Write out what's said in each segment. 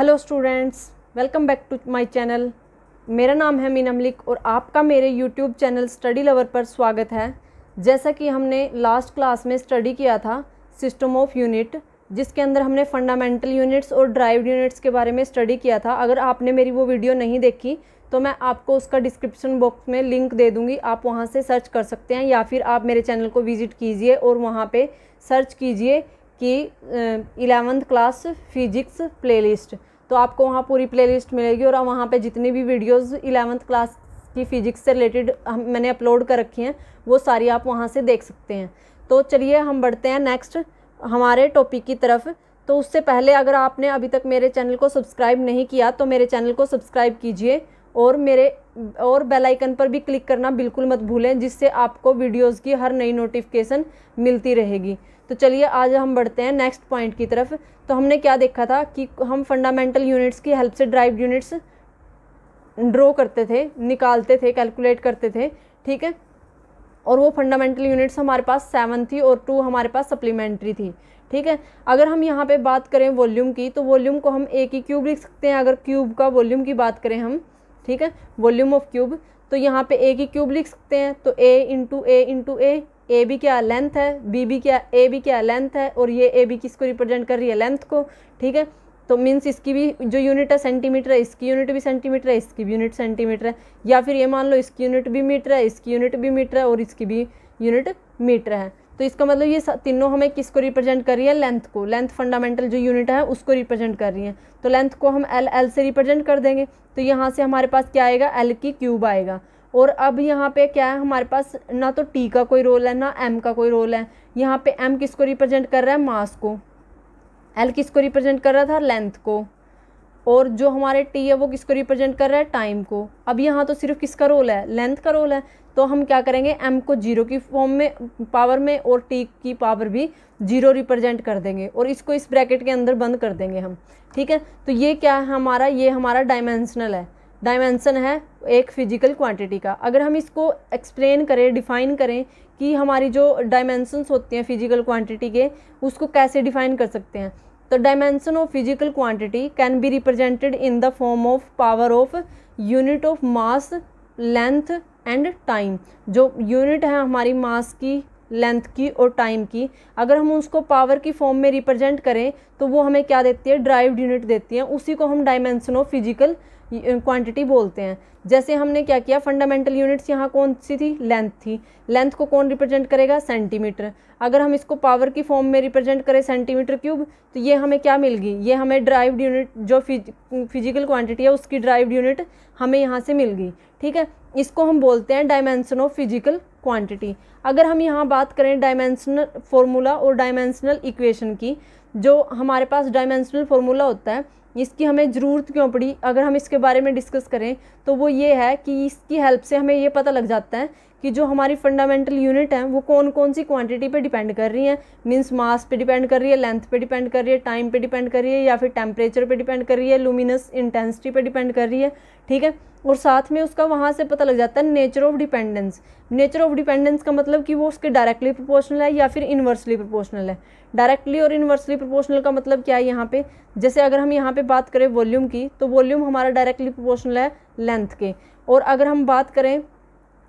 hello students welcome back to my channel मेरा नाम है मीना मलिक और आपका मेरे यूट्यूब चैनल स्टडी लवर पर स्वागत है जैसा कि हमने लास्ट क्लास में स्टडी किया था सिस्टम ऑफ यूनिट जिसके अंदर हमने फंडामेंटल यूनिट्स और ड्राइव यूनिट्स के बारे में स्टडी किया था अगर आपने मेरी वो वीडियो नहीं देखी तो मैं आपको उसका डिस्क्रिप्शन बॉक्स में लिंक दे दूंगी आप वहाँ से सर्च कर सकते हैं या फिर आप मेरे चैनल को विज़िट कीजिए और वहाँ पे सर्च कीजिए कि इलेवंथ क्लास फिजिक्स प्लेलिस्ट तो आपको वहाँ पूरी प्लेलिस्ट मिलेगी और वहाँ पे जितनी भी वीडियोस इलेवंथ क्लास की फ़िज़िक्स से रिलेटेड मैंने अपलोड कर रखी हैं वो सारी आप वहाँ से देख सकते हैं तो चलिए हम बढ़ते हैं नेक्स्ट हमारे टॉपिक की तरफ तो उससे पहले अगर आपने अभी तक मेरे चैनल को सब्सक्राइब नहीं किया तो मेरे चैनल को सब्सक्राइब कीजिए और मेरे और बेल आइकन पर भी क्लिक करना बिल्कुल मत भूलें जिससे आपको वीडियोस की हर नई नोटिफिकेशन मिलती रहेगी तो चलिए आज हम बढ़ते हैं नेक्स्ट पॉइंट की तरफ तो हमने क्या देखा था कि हम फंडामेंटल यूनिट्स की हेल्प से ड्राइव यूनिट्स ड्रॉ करते थे निकालते थे कैलकुलेट करते थे ठीक है और वो फंडामेंटल यूनिट्स हमारे पास सेवन थी और टू हमारे पास सप्लीमेंट्री थी ठीक है अगर हम यहाँ पे बात करें वॉल्यूम की तो वॉल्यूम को हम एक ही क्यूब लिख सकते हैं अगर क्यूब का वॉल्यूम की बात करें हम ठीक है वॉल्यूम ऑफ क्यूब तो यहाँ पे ए की क्यूब लिख सकते हैं तो A into A into A A B क्या लेंथ है बी बी क्या ए बी क्या लेंथ है और ये ए बी किसको रिप्रेजेंट कर रही है लेंथ को ठीक है तो मीन्स इसकी भी जो यूनिट है सेंटीमीटर है इसकी यूनिट भी सेंटीमीटर है इसकी भी यूनिट सेंटीमीटर है या फिर ये मान लो इसकी यूनिट भी मीटर है इसकी यूनिट भी मीटर है और इसकी भी यूनिट मीटर है तो इसका मतलब ये तीनों हमें किसको रिप्रेजेंट कर रही है लेंथ को लेंथ फंडामेंटल जो यूनिट है उसको रिप्रेजेंट कर रही है तो लेंथ को हम एल एल से रिप्रेजेंट कर देंगे तो यहाँ से हमारे पास क्या आएगा एल की क्यूब आएगा और अब यहाँ पे क्या है हमारे पास ना तो टी का कोई रोल है ना एम का कोई रोल है यहाँ पे एम किसको रिप्रेजेंट कर रहा है मास को एल किसको रिप्रेजेंट कर रहा था लेंथ को और जो हमारे टी है वो किसको रिप्रेजेंट कर रहा है टाइम को अब यहाँ तो सिर्फ किसका रोल है लेंथ का रोल है तो हम क्या करेंगे एम को जीरो की फॉर्म में पावर में और टी की पावर भी जीरो रिप्रेजेंट कर देंगे और इसको इस ब्रैकेट के अंदर बंद कर देंगे हम ठीक है तो ये क्या है हमारा ये हमारा डायमेंशनल है डायमेंसन है एक फिजिकल क्वांटिटी का अगर हम इसको एक्सप्लेन करें डिफ़ाइन करें कि हमारी जो डायमेंसन्स होती हैं फिजिकल क्वांटिटी के उसको कैसे डिफ़ाइन कर सकते हैं तो dimension of physical quantity can be represented in the form of power of unit of mass length and time जो यूनिट है हमारी मास की लेंथ की और टाइम की अगर हम उसको पावर की फॉर्म में रिप्रेजेंट करें तो वो हमें क्या देती है ड्राइव यूनिट देती है उसी को हम डायमेंसन ऑफ फिजिकल क्वांटिटी बोलते हैं जैसे हमने क्या किया फंडामेंटल यूनिट्स यहाँ कौन सी थी लेंथ थी लेंथ को कौन रिप्रेजेंट करेगा सेंटीमीटर अगर हम इसको पावर की फॉर्म में रिप्रेजेंट करें सेंटीमीटर क्यूब तो ये हमें क्या मिल गई ये हमें ड्राइव्ड यूनिट जो फिजिकल क्वांटिटी है उसकी ड्राइव्ड यूनिट हमें यहाँ से मिल गई ठीक है इसको हम बोलते हैं डायमेंशन ऑफ फिजिकल क्वांटिटी अगर हम यहाँ बात करें डायमेंशनल फॉर्मूला और डायमेंशनल इक्वेशन की जो हमारे पास डायमेंशनल फार्मूला होता है इसकी हमें ज़रूरत क्यों पड़ी अगर हम इसके बारे में डिस्कस करें तो वो ये है कि इसकी हेल्प से हमें ये पता लग जाता है कि जो हमारी फंडामेंटल यूनिट हैं वो कौन कौन सी क्वांटिटी पे डिपेंड कर रही हैं मींस मास पे डिपेंड कर रही है लेंथ पे डिपेंड कर रही है टाइम पे डिपेंड कर रही है या फिर टेम्परेचर पे डिपेंड कर रही है लुमिनस इंटेंसिटी पे डिपेंड कर रही है ठीक है और साथ में उसका वहाँ से पता लग जाता है nature of dependence nature of dependence का मतलब कि वो उसके डायरेक्टली प्रोपोर्शनल है या फिर इन्वर्सली प्रोपोर्शनल है डायरेक्टली और इन्वर्सली प्रोपोर्शनल का मतलब क्या है यहाँ पे जैसे अगर हम यहाँ पे बात करें वॉल्यूम की तो वॉल्यूम हमारा डायरेक्टली प्रोपोर्शनल है लेंथ के और अगर हम बात करें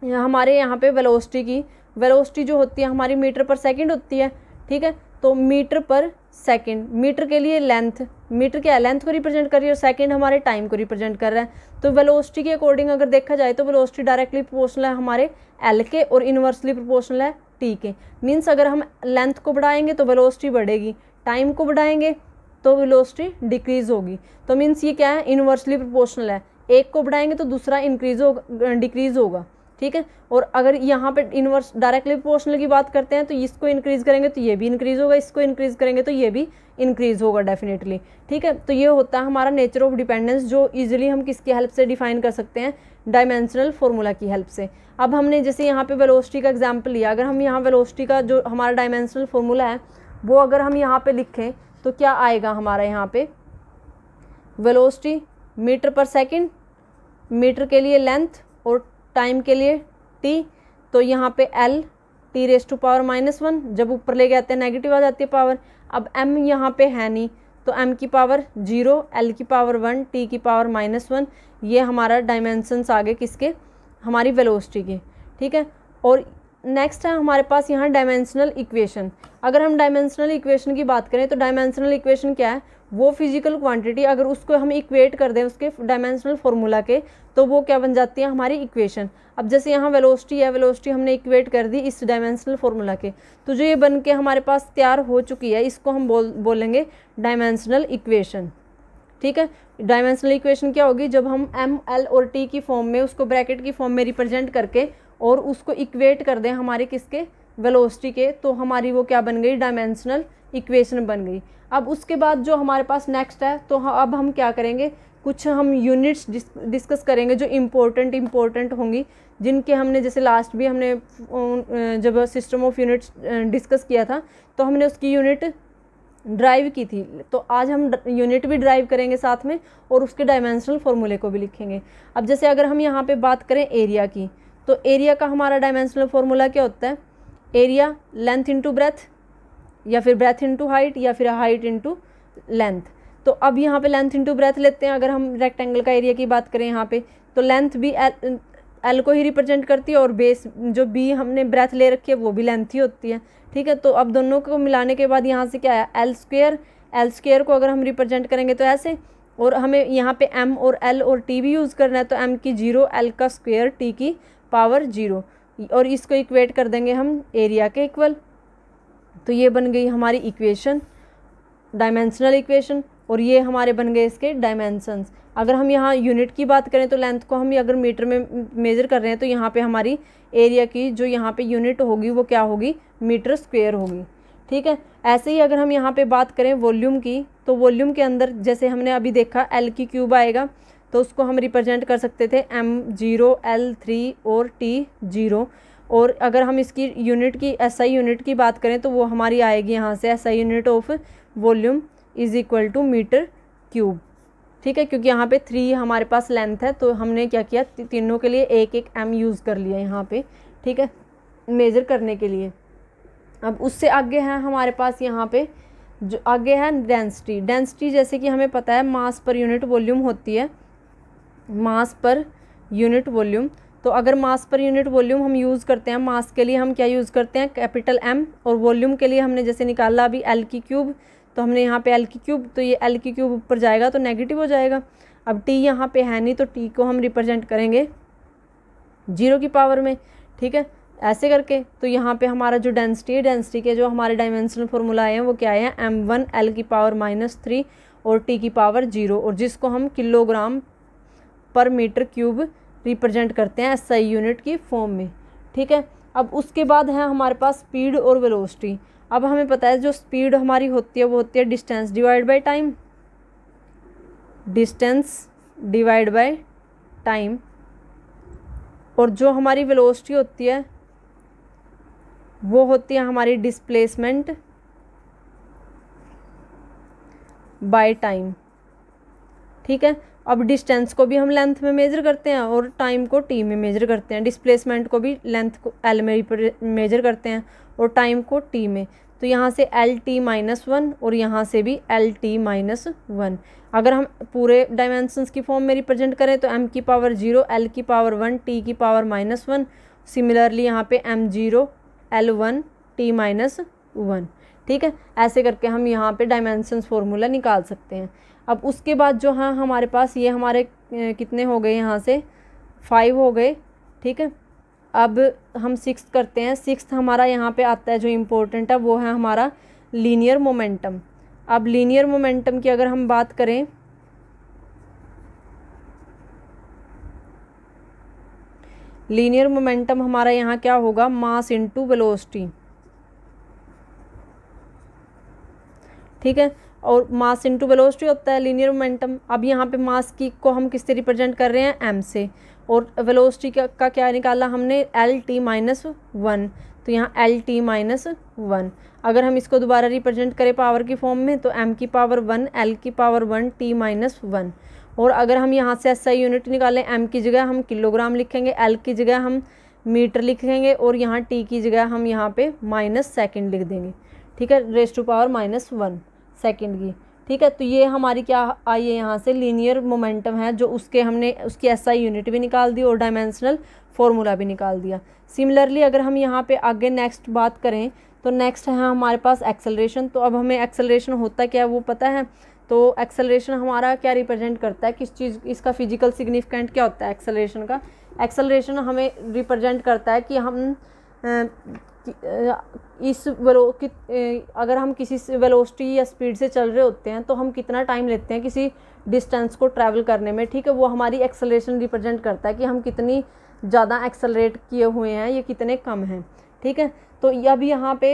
हमारे यहाँ पे वेलोसिटी की वेलोसिटी जो होती है हमारी मीटर पर सेकंड होती है ठीक है तो मीटर पर सेकंड मीटर के लिए लेंथ मीटर क्या है लेंथ को रिप्रेजेंट कर रही है और सेकंड हमारे टाइम को रिप्रेजेंट कर रहा है तो वेलोसिटी के अकॉर्डिंग अगर देखा जाए तो वेलोसिटी डायरेक्टली प्रोपोर्शनल है हमारे एल के और इन्वर्सली प्रोपोर्शनल है टी के मीन्स अगर हम लेंथ को बढ़ाएंगे तो वेलोसिटी बढ़ेगी टाइम को बढ़ाएंगे तो वेलोसिटी डिक्रीज होगी तो मीन्स ये क्या है इन्वर्सली प्रोपोर्शनल है एक को बढ़ाएंगे तो दूसरा इंक्रीज होगा डिक्रीज होगा ठीक है और अगर यहाँ पर इनवर्स डायरेक्टली प्रोपोर्शनल की बात करते हैं तो इसको इंक्रीज़ करेंगे तो ये भी इंक्रीज़ होगा इसको इंक्रीज़ करेंगे तो ये भी इंक्रीज़ होगा डेफिनेटली ठीक है तो ये होता है हमारा नेचर ऑफ डिपेंडेंस जो ईजिली हम किसकी हेल्प से डिफाइन कर सकते हैं डायमेंशनल फार्मूला की हेल्प से अब हमने जैसे यहाँ पे वेलोसिटी का एग्जाम्पल लिया अगर हम यहाँ वेलोसिटी का जो हमारा डायमेंशनल फॉर्मूला है वो अगर हम यहाँ पे लिखें तो क्या आएगा हमारा यहाँ पे velocity metre per second metre के लिए लेंथ और टाइम के लिए टी तो यहाँ पे L T raise to power minus one जब ऊपर ले जाते हैं नेगेटिव आ जाती है पावर अब एम यहाँ पे है नहीं तो एम की पावर जीरो एल की पावर वन टी की पावर माइनस वन ये हमारा डायमेंसन्स आ गए किसके हमारी वेलोसिटी के ठीक है और नेक्स्ट है हमारे पास यहाँ डायमेंशनल इक्वेशन अगर हम डायमेंशनल इक्वेशन की बात करें तो डायमेंशनल इक्वेशन क्या है वो फिजिकल क्वांटिटी अगर उसको हम इक्वेट कर दें उसके डायमेंशनल फार्मूला के तो वो क्या बन जाती है हमारी इक्वेशन अब जैसे यहाँ वेलोसिटी है वेलोसिटी हमने इक्वेट कर दी इस डायमेंशनल फार्मूला के तो जो ये बन के हमारे पास तैयार हो चुकी है इसको हम बोल बोलेंगे डायमेंशनल इक्वेशन ठीक है डायमेंशनल इक्वेशन क्या होगी जब हम एम एल और टी की फॉर्म में उसको ब्रैकेट की फॉर्म में रिप्रेजेंट करके और उसको इक्वेट कर दें हमारे किसके वेलोसिटी के तो हमारी वो क्या बन गई डायमेंशनल इक्वेशन बन गई अब उसके बाद जो हमारे पास नेक्स्ट है तो अब हम क्या करेंगे कुछ हम यूनिट्स डिस्कस करेंगे जो इम्पोर्टेंट इम्पोर्टेंट होंगी जिनके हमने जैसे लास्ट भी हमने जब सिस्टम ऑफ यूनिट्स डिस्कस किया था तो हमने उसकी यूनिट ड्राइव की थी तो आज हम यूनिट भी ड्राइव करेंगे साथ में और उसके डायमेंशनल फॉर्मूले को भी लिखेंगे अब जैसे अगर हम यहाँ पर बात करें एरिया की तो एरिया का हमारा डायमेंशनल फॉर्मूला क्या होता है एरिया लेंथ इंटू ब्रेथ या फिर ब्रेथ इंटू हाइट या फिर हाइट इंटू लेंथ तो अब यहाँ पे लेंथ इंटू ब्रेथ लेते हैं अगर हम रेक्टेंगल का एरिया की बात करें यहाँ पे तो लेंथ भी एल एल को ही रिप्रेजेंट करती है और बेस जो बी हमने ब्रेथ ले रखी है वो भी लेंथ ही होती है ठीक है तो अब दोनों को मिलाने के बाद यहाँ से क्या है एल स्क्वेयर एल स्क्वेयर को अगर हम रिप्रेजेंट करेंगे तो ऐसे और हमें यहाँ पे एम और एल और टी भी यूज़ करना है तो एम की जीरो एल का स्क्वेयर टी की पावर जीरो और इसको इक्वेट कर देंगे हम एरिया के इक्वल तो ये बन गई हमारी इक्वेशन डायमेंशनल इक्वेशन और ये हमारे बन गए इसके डायमेंशंस अगर हम यहाँ यूनिट की बात करें तो लेंथ को हम अगर मीटर में मेज़र कर रहे हैं तो यहाँ पे हमारी एरिया की जो यहाँ पे यूनिट होगी वो क्या होगी मीटर स्क्वेयर होगी ठीक है ऐसे ही अगर हम यहाँ पे बात करें वॉल्यूम की तो वॉल्यूम के अंदर जैसे हमने अभी देखा एल की क्यूब आएगा तो उसको हम रिप्रेजेंट कर सकते थे एम जीरो एल थ्री और टी जीरो और अगर हम इसकी यूनिट की एसआई यूनिट की बात करें तो वो हमारी आएगी यहाँ से SI unit of volume is equal to metre cube ठीक है क्योंकि यहाँ पे थ्री हमारे पास लेंथ है तो हमने क्या किया तीनों के लिए एक एक एम यूज़ कर लिया यहाँ पे ठीक है मेज़र करने के लिए अब उससे आगे है हमारे पास यहाँ पे जो आगे है डेंसिटी डेंसिटी जैसे कि हमें पता है मास पर यूनिट वॉल्यूम होती है मास पर यूनिट वॉल्यूम तो अगर मास पर यूनिट वॉल्यूम हम यूज़ करते हैं मास के लिए हम क्या यूज़ करते हैं कैपिटल एम और वॉल्यूम के लिए हमने जैसे निकाला अभी एल की क्यूब तो हमने यहाँ पे एल की क्यूब तो ये एल की क्यूब ऊपर जाएगा तो नेगेटिव हो जाएगा अब टी यहाँ पे है नहीं तो टी को हम रिप्रेजेंट करेंगे जीरो की पावर में ठीक है ऐसे करके तो यहाँ पर हमारा जो डेंसिटी है डेंसिटी के जो हमारे डायमेंशनल फॉर्मूला आए हैं वो क्या है एम वन एल की पावर माइनस थ्री और टी की पावर जीरो और जिसको हम किलोग्राम पर मीटर क्यूब रिप्रेजेंट करते हैं एसआई यूनिट की फॉर्म में ठीक है अब उसके बाद है हमारे पास स्पीड और वेलोसिटी अब हमें पता है जो स्पीड हमारी होती है वो होती है distance divide by time distance divide by time और जो हमारी वेलोसिटी होती है वो होती है हमारी डिस्प्लेसमेंट बाय टाइम ठीक है अब डिस्टेंस को भी हम लेंथ में मेज़र करते हैं और टाइम को टी में मेज़र करते हैं डिस्प्लेसमेंट को भी लेंथ को एल में मेज़र करते हैं और टाइम को टी में तो यहाँ से एल टी माइनस वन और यहाँ से भी एल टी माइनस वन अगर हम पूरे डायमेंशंस की फॉर्म में रिप्रेजेंट करें तो एम की पावर जीरो एल की पावर वन टी की पावर माइनस वन सिमिलरली यहाँ पे M zero L one T minus one ठीक है ऐसे करके हम यहाँ पे डायमेंशंस फॉर्मूला निकाल सकते हैं अब उसके बाद जो हाँ हमारे पास ये हमारे कितने हो गए यहाँ से फाइव हो गए ठीक है अब हम सिक्स करते हैं सिक्स हमारा यहाँ पे आता है जो इम्पोर्टेंट है वो है हमारा लीनियर मोमेंटम अब लीनियर मोमेंटम की अगर हम बात करें लीनियर मोमेंटम हमारा यहाँ क्या होगा मास इनटू वेलोसिटी ठीक है और मास इंटू वेलोसिटी होता है लीनियर मोमेंटम अब यहाँ पे मास की को हम किससे रिप्रेजेंट कर रहे हैं एम से और वेलोसिटी का, का क्या निकाला हमने एल टी माइनस वन तो यहाँ एल टी माइनस वन अगर हम इसको दोबारा रिप्रेजेंट करें पावर की फॉर्म में तो एम की पावर वन एल की power one T minus one और अगर हम यहाँ से एस आई यूनिट निकालें एम की जगह हम किलोग्राम लिखेंगे एल की जगह हम मीटर लिखेंगे और यहाँ टी की जगह हम यहाँ पे माइनस सेकेंड लिख देंगे ठीक है raise to power minus one second की ठीक है तो ये हमारी क्या आई है यहाँ से लीनियर मोमेंटम है जो उसके हमने उसकी ऐसा यूनिट भी निकाल दी और डायमेंशनल फॉर्मूला भी निकाल दिया सिमिलरली अगर हम यहाँ पे आगे नेक्स्ट बात करें तो नेक्स्ट है हमारे पास एक्सेलरेशन तो अब हमें एक्सेलरेशन होता क्या है वो पता है तो एक्सेलरेशन हमारा क्या रिप्रेजेंट करता है किस चीज़ इसका फिजिकल सिग्निफिकेंट क्या होता है एक्सेलरेशन का एक्सेलरेशन हमें रिप्रेजेंट करता है कि हम इस वेलो कि अगर हम किसी वेलोसिटी या स्पीड से चल रहे होते हैं तो हम कितना टाइम लेते हैं किसी डिस्टेंस को ट्रैवल करने में ठीक है वो हमारी एक्सलेशन रिप्रेजेंट करता है कि हम कितनी ज़्यादा एक्सलरेट किए हुए हैं या कितने कम हैं ठीक है तो अब यहाँ पे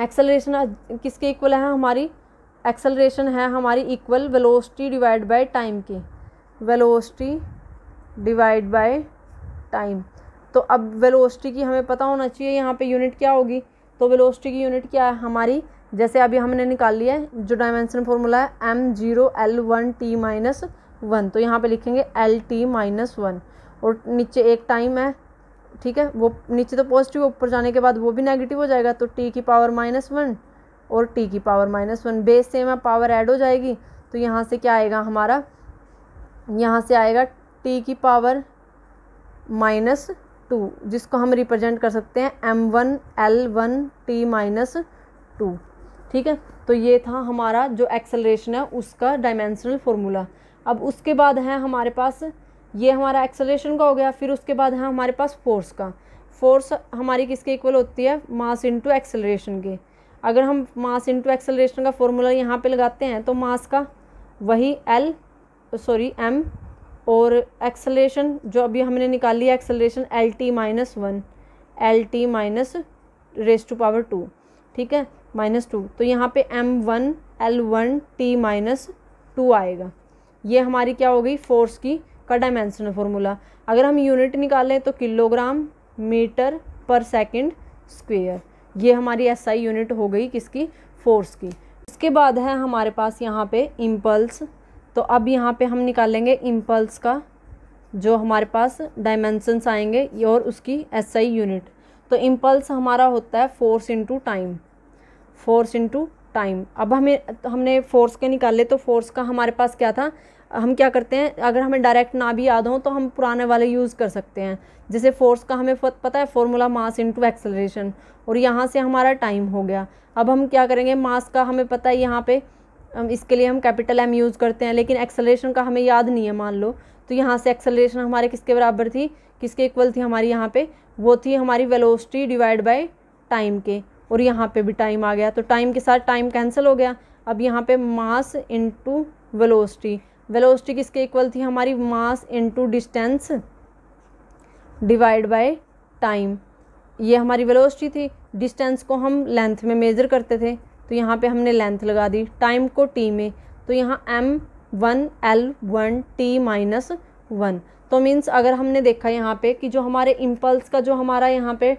एक्सलरेशन किसके इक्वल है हमारी एक्सलरेशन है हमारी equal velocity divide by time के वेलोसिटी डिवाइड बाय टाइम तो अब वेलोसिटी की हमें पता होना चाहिए यहाँ पे यूनिट क्या होगी तो वेलोसिटी की यूनिट क्या है हमारी जैसे अभी हमने निकाल लिया है जो डायमेंशन फॉर्मूला है M zero L one T minus one तो यहाँ पे लिखेंगे एल टी माइनस वन और नीचे एक टाइम है ठीक है वो नीचे तो पॉजिटिव ऊपर जाने के बाद वो भी नेगेटिव हो जाएगा तो टी की पावर माइनस वन और टी की power minus one base same है पावर ऐड हो जाएगी तो यहाँ से क्या आएगा हमारा यहाँ से आएगा टी की पावर माइनस टू जिसको हम रिप्रेजेंट कर सकते हैं M one L one T minus two ठीक है तो ये था हमारा जो एक्सेलरेशन है उसका डायमेंशनल फॉर्मूला अब उसके बाद है हमारे पास ये हमारा एक्सेलरेशन का हो गया फिर उसके बाद है हमारे पास फोर्स का फोर्स हमारी किसके इक्वल होती है मास इंटू एक्सेलरेशन के अगर हम मास इंटू एक्सेलरेशन का फॉर्मूला यहाँ पे लगाते हैं तो मास का वही एल सॉरी एम और एक्सलेशन जो अभी हमने निकाली है acceleration L T minus one L T minus raise to power two ठीक है माइनस टू तो यहाँ पे M one L one T minus two आएगा ये हमारी क्या हो गई फोर्स की का डायमेंशन फॉर्मूला अगर हम यूनिट निकालें तो kilogram metre per second square ये हमारी एसआई आई यूनिट हो गई किसकी फोर्स की इसके बाद है हमारे पास यहाँ पे इम्पल्स तो अब यहाँ पे हम निकालेंगे इम्पल्स का जो हमारे पास डायमेंसन्स आएंगे और उसकी एसआई यूनिट तो इम्पल्स हमारा होता है force into time force into time अब हमें हमने फोर्स के निकाले तो फोर्स का हमारे पास क्या था हम क्या करते हैं अगर हमें डायरेक्ट ना भी याद हो तो हम पुराने वाले यूज़ कर सकते हैं जैसे फोर्स का हमें पता है फॉर्मूला मास इंटू एक्सेलरेशन और यहाँ से हमारा टाइम हो गया अब हम क्या करेंगे मास का हमें पता है यहाँ पे हम इसके लिए हम कैपिटल एम यूज़ करते हैं लेकिन एक्सेलरेशन का हमें याद नहीं है मान लो तो यहाँ से एक्सेलरेशन हमारे किसके बराबर थी किसके इक्वल थी हमारी यहाँ पे वो थी हमारी वेलोसिटी डिवाइड बाय टाइम के और यहाँ पे भी टाइम आ गया तो टाइम के साथ टाइम कैंसिल हो गया अब यहाँ पे मास इंटू वेलोसिटी वेलोसिटी किसके इक्वल थी हमारी mass into distance divide by time ये हमारी वेलोसिटी थी डिस्टेंस को हम लेंथ में मेज़र करते थे तो यहाँ पे हमने लेंथ लगा दी टाइम को टी में तो यहाँ M one L one T minus one तो मीन्स अगर हमने देखा यहाँ पे कि जो हमारे इम्पल्स का जो हमारा यहाँ पे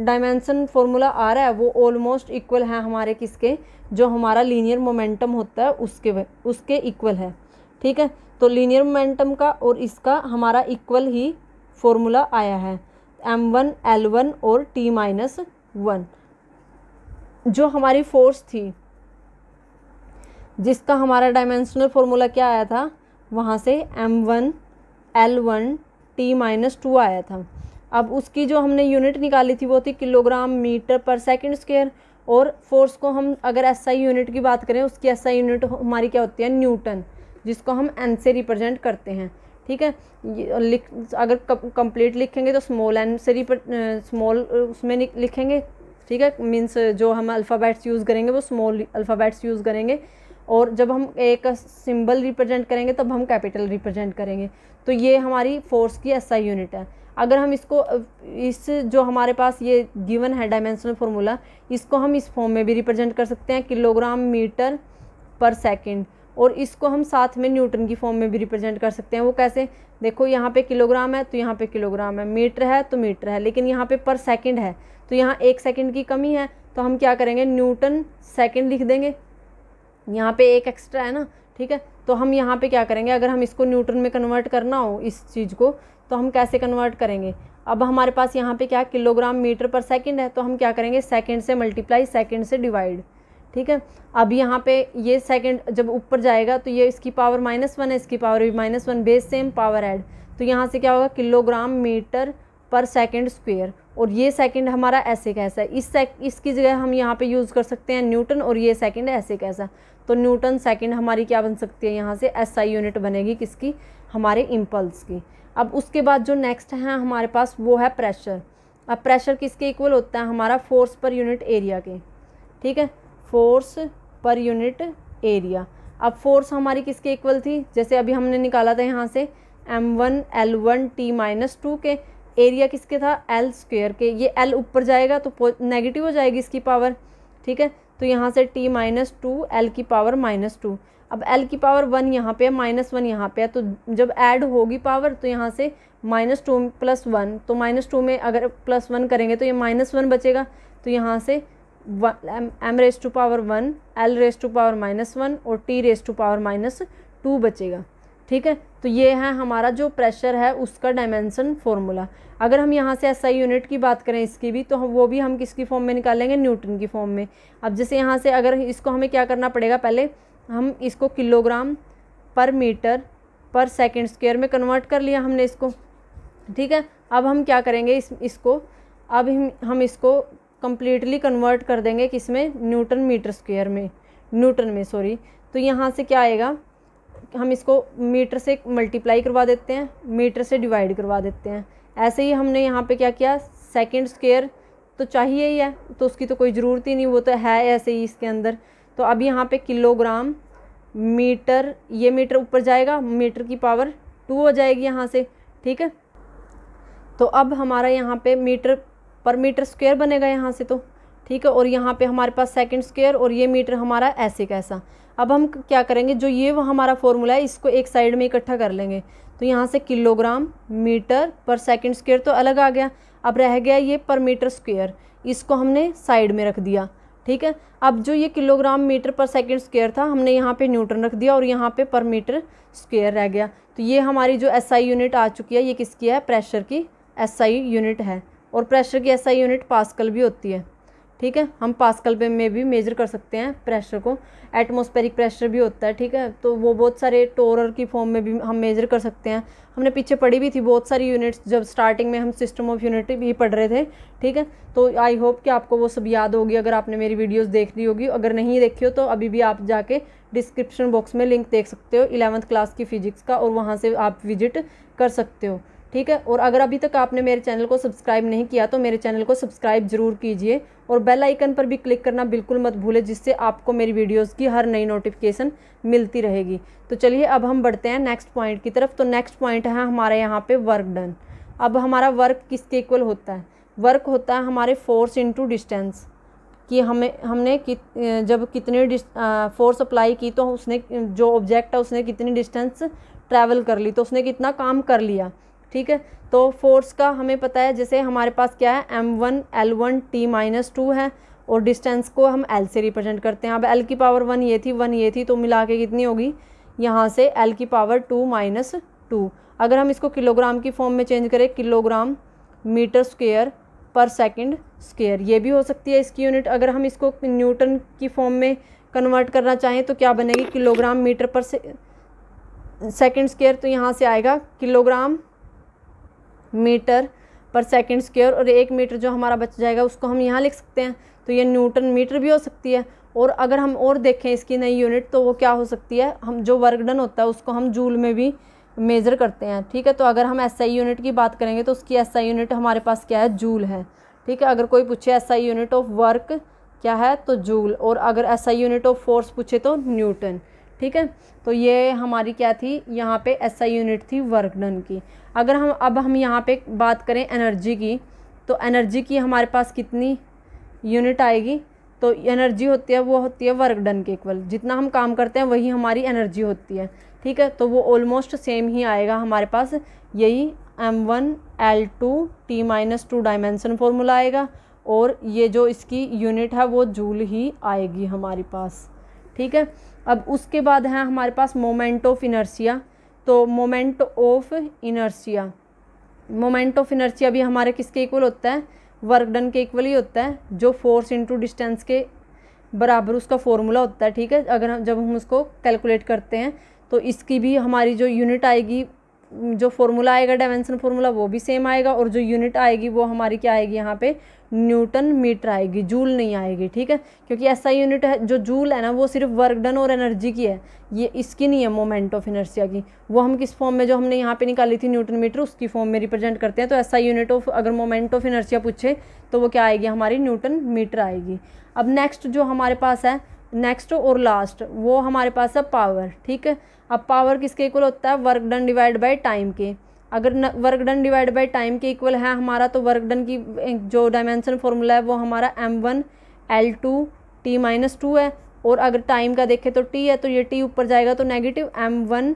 डायमेंसन फॉर्मूला आ रहा है वो ऑलमोस्ट इक्वल है हमारे किसके जो हमारा लीनियर मोमेंटम होता है उसके उसके इक्वल है ठीक है तो लीनियर मोमेंटम का और इसका हमारा इक्वल ही फॉर्मूला आया है एम वन एल वन और टी माइनस वन जो हमारी फोर्स थी जिसका हमारा डायमेंशनल फॉर्मूला क्या आया था वहाँ से M one L one T minus two आया था अब उसकी जो हमने यूनिट निकाली थी वो थी kilogram metre per second square और फोर्स को हम अगर एसआई यूनिट की बात करें उसकी एसआई यूनिट हमारी क्या होती है न्यूटन जिसको हम एन से रिप्रेजेंट करते हैं ठीक है लिख अगर कंप्लीट लिखेंगे तो स्मॉल एन से रिप्रे स्मॉल उसमें लिखेंगे ठीक है मीन्स जो हम अल्फ़ाबैट्स यूज़ करेंगे वो स्मॉल अल्फ़ाबैट्स यूज़ करेंगे और जब हम एक सिंबल रिप्रेजेंट करेंगे तब हम कैपिटल रिप्रेजेंट करेंगे तो ये हमारी फोर्स की एस आई यूनिट है अगर हम इसको इस जो हमारे पास ये गिवन है डायमेंशनल फार्मूला इसको हम इस फॉर्म में भी रिप्रेजेंट कर सकते हैं किलोग्राम मीटर पर सेकंड और इसको हम साथ में न्यूटन की फॉर्म में भी रिप्रेजेंट कर सकते हैं वो कैसे देखो यहाँ पे किलोग्राम है तो यहाँ पे किलोग्राम है मीटर है तो मीटर है लेकिन यहाँ पे पर सेकंड है तो यहाँ एक सेकेंड की कमी है तो हम क्या करेंगे न्यूटन सेकेंड लिख देंगे यहाँ पे एक एक्स्ट्रा है ना ठीक है तो हम यहाँ पे क्या करेंगे अगर हम इसको न्यूटन में कन्वर्ट करना हो इस चीज़ को तो हम कैसे कन्वर्ट करेंगे अब हमारे पास यहाँ पे क्या किलोग्राम मीटर पर सेकंड है तो हम क्या करेंगे सेकंड से मल्टीप्लाई सेकंड से डिवाइड ठीक है अब यहाँ पे ये सेकंड जब ऊपर जाएगा तो ये इसकी पावर माइनस वन है इसकी पावर भी minus one base same power add तो यहाँ से क्या होगा kilogram metre per second square और ये सेकंड हमारा ऐसे कैसा है इस सेक इसकी जगह हम यहाँ पे यूज़ कर सकते हैं न्यूटन और ये सेकंड ऐसे कैसा तो न्यूटन सेकंड हमारी क्या बन सकती है यहाँ से ऐसा यूनिट बनेगी किसकी हमारे इम्पल्स की अब उसके बाद जो नेक्स्ट है हमारे पास वो है प्रेशर अब प्रेशर किसके इक्वल होता है हमारा फोर्स पर यूनिट एरिया के ठीक है फोर्स पर यूनिट एरिया अब फोर्स हमारी किसके इक्वल थी जैसे अभी हमने निकाला था यहाँ से M one L one T minus two के एरिया किसके था एल स्क्र के ये एल ऊपर जाएगा तो नेगेटिव हो जाएगी इसकी पावर ठीक है तो यहाँ से टी माइनस टू एल की पावर माइनस टू अब एल की पावर वन यहाँ पे है माइनस वन यहाँ पे है तो जब ऐड होगी पावर तो यहाँ से माइनस टू प्लस वन तो माइनस टू में अगर प्लस वन करेंगे तो ये माइनस वन बचेगा तो यहाँ से M raise to power one L raise to power minus one और T raise to power minus two बचेगा ठीक है तो ये है हमारा जो प्रेशर है उसका डायमेंशन फॉर्मूला अगर हम यहाँ से ऐसा यूनिट की बात करें इसकी भी तो हम वो भी हम किसकी फॉर्म में निकालेंगे न्यूटन की फॉर्म में अब जैसे यहाँ से अगर इसको हमें क्या करना पड़ेगा पहले हम इसको किलोग्राम पर मीटर पर सेकेंड स्क्वेयर में कन्वर्ट कर लिया हमने इसको ठीक है अब हम क्या करेंगे इस इसको अब हम हम इसको कम्प्लीटली कन्वर्ट कर देंगे किस में न्यूटन मीटर स्क्वेयर में न्यूटन में सॉरी तो यहाँ से क्या आएगा हम इसको मीटर से मल्टीप्लाई करवा देते हैं मीटर से डिवाइड करवा देते हैं ऐसे ही हमने यहाँ पे क्या किया सेकंड स्केयर तो चाहिए ही है तो उसकी तो कोई ज़रूरत ही नहीं वो तो है ऐसे ही इसके अंदर तो अब यहाँ पे किलोग्राम मीटर ये मीटर ऊपर जाएगा मीटर की पावर टू हो जाएगी यहाँ से ठीक है तो अब हमारा यहाँ पे मीटर पर मीटर स्क्वेयर बनेगा यहाँ से तो ठीक है और यहाँ पे हमारे पास सेकंड स्क्वेयर और ये मीटर हमारा ऐसे कैसा अब हम क्या करेंगे जो ये हमारा फॉर्मूला है इसको एक साइड में इकट्ठा कर लेंगे तो यहाँ से kilogram metre per second square तो अलग आ गया अब रह गया ये पर मीटर स्क्वेयर इसको हमने साइड में रख दिया ठीक है अब जो ये kilogram metre per second square था हमने यहाँ पे न्यूटन रख दिया और यहाँ पे पर मीटर स्क्वेयर रह गया तो ये हमारी जो एसआई यूनिट आ चुकी है ये किसकी है प्रेशर की एसआई यूनिट है और प्रेशर की एसआई यूनिट पास्कल भी होती है ठीक है हम पास्कल पे में भी मेजर कर सकते हैं प्रेशर को एटमोस्पेरिक प्रेशर भी होता है ठीक है तो वो बहुत सारे टोरर की फॉर्म में भी हम मेजर कर सकते हैं हमने पीछे पढ़ी भी थी बहुत सारी यूनिट्स जब स्टार्टिंग में हम सिस्टम ऑफ यूनिट भी पढ़ रहे थे ठीक है तो आई होप कि आपको वो सब याद होगी अगर आपने मेरी वीडियोस देख ली होगी अगर नहीं देखी हो तो अभी भी आप जाके डिस्क्रिप्शन बॉक्स में लिंक देख सकते हो इलेवंथ क्लास की फिजिक्स का और वहाँ से आप विजिट कर सकते हो ठीक है और अगर अभी तक आपने मेरे चैनल को सब्सक्राइब नहीं किया तो मेरे चैनल को सब्सक्राइब जरूर कीजिए और बेल आइकन पर भी क्लिक करना बिल्कुल मत भूले जिससे आपको मेरी वीडियोस की हर नई नोटिफिकेशन मिलती रहेगी तो चलिए अब हम बढ़ते हैं नेक्स्ट पॉइंट की तरफ तो नेक्स्ट पॉइंट है हमारे यहाँ पर वर्क डन अब हमारा वर्क किसके इक्वल होता है वर्क होता है हमारे फोर्स इंटू डिस्टेंस कि हमें हमने कि, जब कितने फोर्स अप्लाई की तो उसने जो ऑब्जेक्ट है उसने कितनी डिस्टेंस ट्रैवल कर ली तो उसने कितना काम कर लिया ठीक है तो फोर्स का हमें पता है जैसे हमारे पास क्या है M one L one T minus two है और डिस्टेंस को हम एल से रिप्रेजेंट करते हैं अब एल की पावर वन ये थी वन ये थी तो मिला के कितनी होगी यहाँ से एल की पावर टू माइनस टू अगर हम इसको किलोग्राम की फॉर्म में चेंज करें kilogram metre square per second square ये भी हो सकती है इसकी यूनिट अगर हम इसको न्यूटन की फॉर्म में कन्वर्ट करना चाहें तो क्या बनेगी किलोग्राम मीटर पर से सेकेंड स्केयर तो यहाँ से आएगा kilogram metre per second square और एक मीटर जो हमारा बच जाएगा उसको हम यहाँ लिख सकते हैं तो ये न्यूटन मीटर भी हो सकती है और अगर हम और देखें इसकी नई यूनिट तो वो क्या हो सकती है हम जो वर्क डन होता है उसको हम जूल में भी मेज़र करते हैं ठीक है तो अगर हम एस आई यूनिट की बात करेंगे तो उसकी एस आई यूनिट हमारे पास क्या है जूल है ठीक है अगर कोई पूछे S I unit of work क्या है तो जूल और अगर S I unit of force पूछे तो न्यूटन ठीक है तो ये हमारी क्या थी यहाँ पे एस आई यूनिट थी वर्क डन की अगर हम अब हम यहाँ पे बात करें एनर्जी की तो एनर्जी की हमारे पास कितनी यूनिट आएगी तो एनर्जी होती है वो होती है वर्क डन के इक्वल जितना हम काम करते हैं वही हमारी एनर्जी होती है ठीक है तो वो ऑलमोस्ट सेम ही आएगा हमारे पास यही M one L two T minus two dimension formula आएगा और ये जो इसकी यूनिट है वो जूल ही आएगी हमारे पास ठीक है अब उसके बाद है हमारे पास मोमेंट ऑफ इनर्सिया तो moment of inertia moment of inertia भी हमारे किसके इक्वल होता है वर्क डन के इक्वल ही होता है जो फोर्स इंटू डिस्टेंस के बराबर उसका फॉर्मूला होता है ठीक है अगर जब हम उसको कैलकुलेट करते हैं तो इसकी भी हमारी जो यूनिट आएगी जो फॉर्मूला आएगा डायमेंशन फॉर्मूला वो भी सेम आएगा और जो यूनिट आएगी वो हमारी क्या आएगी यहाँ पे न्यूटन मीटर आएगी जूल नहीं आएगी ठीक है क्योंकि ऐसा यूनिट है जो जूल है ना वो सिर्फ वर्क डन और एनर्जी की है ये इसकी नहीं है मोमेंट ऑफ इनर्सिया की वो हम किस फॉर्म में जो हमने यहाँ पे निकाली थी न्यूटन मीटर उसकी फॉर्म में रिप्रेजेंट करते हैं तो ऐसा यूनिट ऑफ अगर मोमेंट ऑफ इनर्सिया पूछे तो वो क्या आएगी हमारी न्यूटन मीटर आएगी अब नेक्स्ट जो हमारे पास है नेक्स्ट और लास्ट वो हमारे पास है पावर ठीक है अब पावर किसके इक्वल होता है work done divide by time के अगर work done divide by time के इक्वल है हमारा तो वर्क डन की जो डायमेंशन फॉर्मूला है वो हमारा M one L two T minus two है और अगर टाइम का देखें तो टी है तो ये टी ऊपर जाएगा तो negative M one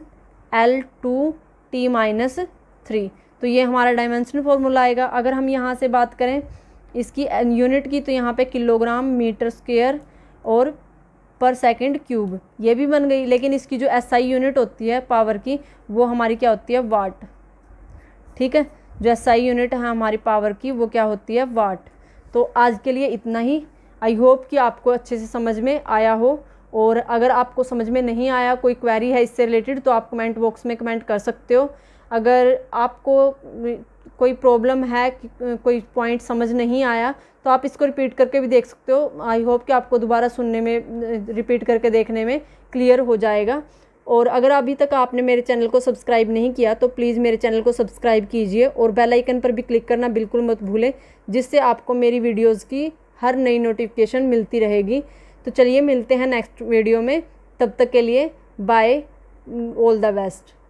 L two T minus three तो ये हमारा डायमेंशन फॉर्मूला आएगा अगर हम यहाँ से बात करें इसकी यूनिट की तो यहाँ पर किलोग्राम मीटर स्क्वेयर और पर सेकंड क्यूब ये भी बन गई लेकिन इसकी जो एसआई यूनिट होती है पावर की वो हमारी क्या होती है वाट ठीक है जो एसआई यूनिट है हमारी पावर की वो क्या होती है वाट तो आज के लिए इतना ही आई होप कि आपको अच्छे से समझ में आया हो और अगर आपको समझ में नहीं आया कोई क्वेरी है इससे रिलेटेड तो आप कमेंट बॉक्स में कमेंट कर सकते हो अगर आपको कोई प्रॉब्लम है कोई पॉइंट समझ नहीं आया तो आप इसको रिपीट करके भी देख सकते हो आई होप कि आपको दोबारा सुनने में रिपीट करके देखने में क्लियर हो जाएगा और अगर अभी तक आपने मेरे चैनल को सब्सक्राइब नहीं किया तो प्लीज़ मेरे चैनल को सब्सक्राइब कीजिए और बेल आइकन पर भी क्लिक करना बिल्कुल मत भूलें जिससे आपको मेरी वीडियोज़ की हर नई नोटिफिकेशन मिलती रहेगी तो चलिए मिलते हैं नेक्स्ट वीडियो में तब तक के लिए बाय ऑल द बेस्ट